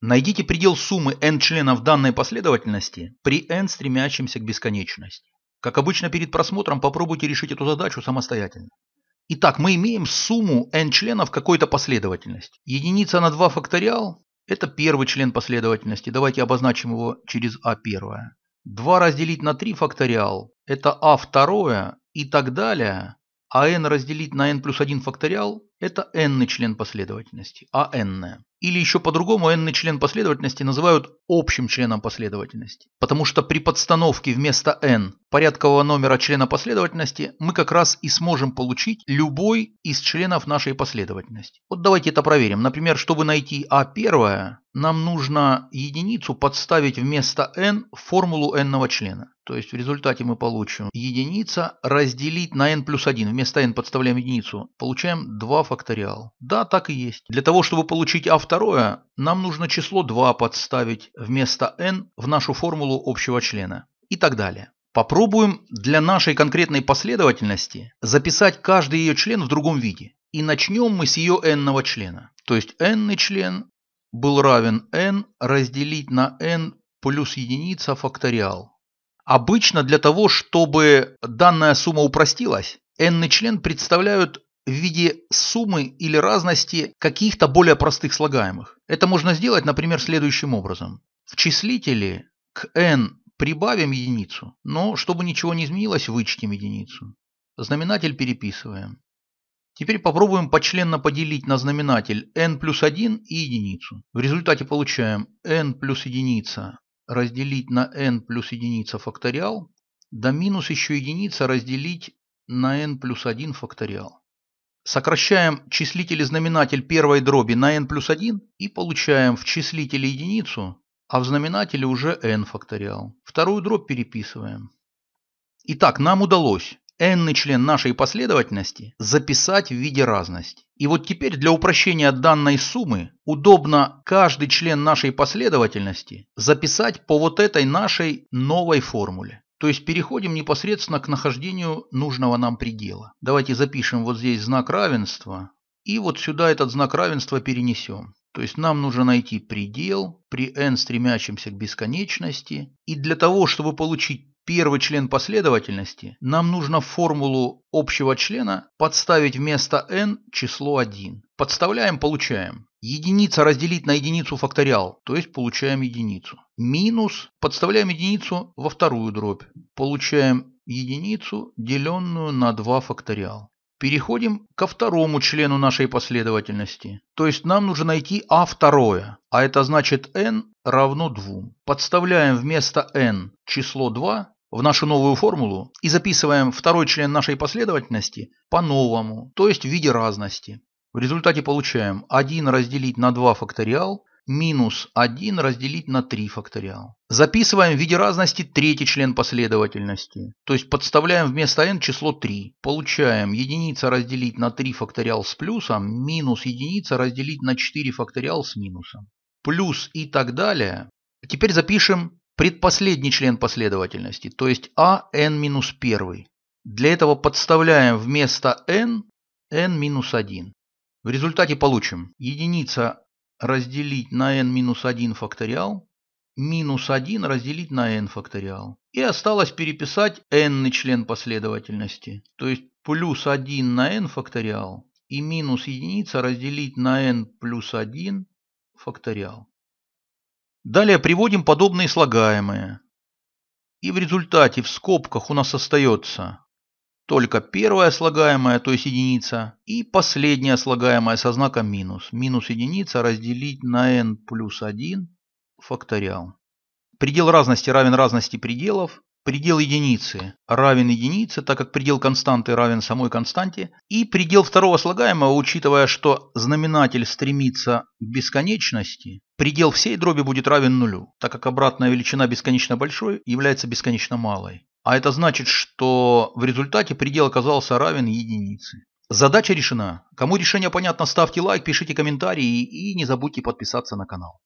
Найдите предел суммы n членов данной последовательности при n стремящемся к бесконечности. Как обычно перед просмотром попробуйте решить эту задачу самостоятельно. Итак, мы имеем сумму n членов какой-то последовательности. Единица на 2 факториал – это первый член последовательности. Давайте обозначим его через а1. 2 разделить на 3 факториал – это а2 и так далее а n разделить на n плюс 1 факториал – это n член последовательности, а n. Или еще по-другому n член последовательности называют общим членом последовательности, потому что при подстановке вместо n порядкового номера члена последовательности мы как раз и сможем получить любой из членов нашей последовательности. Вот давайте это проверим. Например, чтобы найти а первое нам нужно единицу подставить вместо n формулу n члена. То есть в результате мы получим единица разделить на n плюс 1. Вместо n подставляем единицу. Получаем 2 факториал. Да, так и есть. Для того, чтобы получить а второе, нам нужно число 2 подставить вместо n в нашу формулу общего члена. И так далее. Попробуем для нашей конкретной последовательности записать каждый ее член в другом виде. И начнем мы с ее n члена. То есть n член был равен n разделить на n плюс единица факториал. Обычно для того, чтобы данная сумма упростилась, n член представляют в виде суммы или разности каких-то более простых слагаемых. Это можно сделать, например, следующим образом. В числителе к n прибавим единицу, но чтобы ничего не изменилось, вычтем единицу. Знаменатель переписываем. Теперь попробуем почленно поделить на знаменатель n плюс 1 и единицу. В результате получаем n плюс единица разделить на n плюс единица факториал, да минус еще единица разделить на n плюс 1 факториал. Сокращаем числитель и знаменатель первой дроби на n плюс 1 и получаем в числителе единицу, а в знаменателе уже n факториал. Вторую дробь переписываем. Итак, нам удалось n член нашей последовательности записать в виде разности. И вот теперь для упрощения данной суммы удобно каждый член нашей последовательности записать по вот этой нашей новой формуле. То есть переходим непосредственно к нахождению нужного нам предела. Давайте запишем вот здесь знак равенства и вот сюда этот знак равенства перенесем. То есть нам нужно найти предел при n стремящемся к бесконечности. И для того, чтобы получить первый член последовательности, нам нужно формулу общего члена подставить вместо n число 1. Подставляем, получаем. Единица разделить на единицу факториал, то есть получаем единицу. Минус, подставляем единицу во вторую дробь. Получаем единицу, деленную на 2 факториал. Переходим ко второму члену нашей последовательности. То есть нам нужно найти А второе, а это значит n равно 2. Подставляем вместо n число 2 в нашу новую формулу и записываем второй член нашей последовательности по-новому, то есть в виде разности. В результате получаем 1 разделить на 2 факториал минус 1 разделить на 3 факториал. Записываем в виде разности третий член последовательности, то есть подставляем вместо n число 3. Получаем единица разделить на 3 факториал с плюсом минус единица разделить на 4 факториал с минусом. Плюс и так далее. Теперь запишем Предпоследний член последовательности, то есть а n-1. Для этого подставляем вместо n n-1. минус В результате получим единица разделить на n-1 минус факториал, минус 1 разделить на n факториал. И осталось переписать n член последовательности, то есть плюс 1 на n факториал и минус единица разделить на n плюс 1 факториал. Далее приводим подобные слагаемые. И в результате в скобках у нас остается только первая слагаемая, то есть единица, и последняя слагаемая со знаком минус. Минус единица разделить на n плюс 1 факториал. Предел разности равен разности пределов предел единицы равен единице, так как предел константы равен самой константе, и предел второго слагаемого, учитывая, что знаменатель стремится к бесконечности, предел всей дроби будет равен нулю, так как обратная величина бесконечно большой является бесконечно малой. А это значит, что в результате предел оказался равен единице. Задача решена. Кому решение понятно, ставьте лайк, пишите комментарии и не забудьте подписаться на канал.